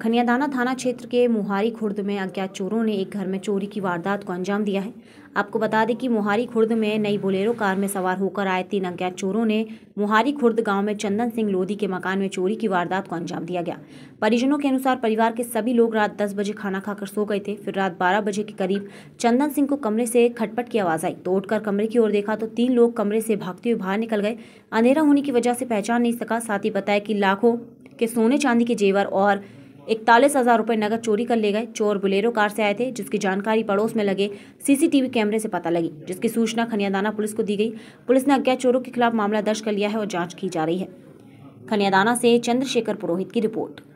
खनियादाना थाना क्षेत्र के मोहारी खुर्द में अज्ञात चोरों ने एक घर में चोरी की वारदात को अंजाम दिया है आपको बता दें कि मोहारी खुर्द में नई बोलेरो कार में सवार होकर आए तीन अज्ञात चोरों ने मोहारी खुर्द गांव में चंदन सिंह लोधी के मकान में चोरी की वारदात को अंजाम दिया गया परिजनों के अनुसार परिवार के सभी लोग रात दस बजे खाना खाकर सो गए थे फिर रात बारह बजे के करीब चंदन सिंह को कमरे से खटपट की आवाज़ आई तो उठकर कमरे की ओर देखा तो तीन लोग कमरे से भागते हुए बाहर निकल गए अंधेरा होने की वजह से पहचान नहीं सका साथ ही बताया कि लाखों के सोने चांदी के जेवर और इकतालीस हज़ार रुपये नगद चोरी कर ले गए चोर बुलेरो कार से आए थे जिसकी जानकारी पड़ोस में लगे सीसीटीवी कैमरे से पता लगी जिसकी सूचना खनियादाना पुलिस को दी गई पुलिस ने अज्ञात चोरों के खिलाफ मामला दर्ज कर लिया है और जाँच की जा रही है खनियादाना से चंद्रशेखर पुरोहित की रिपोर्ट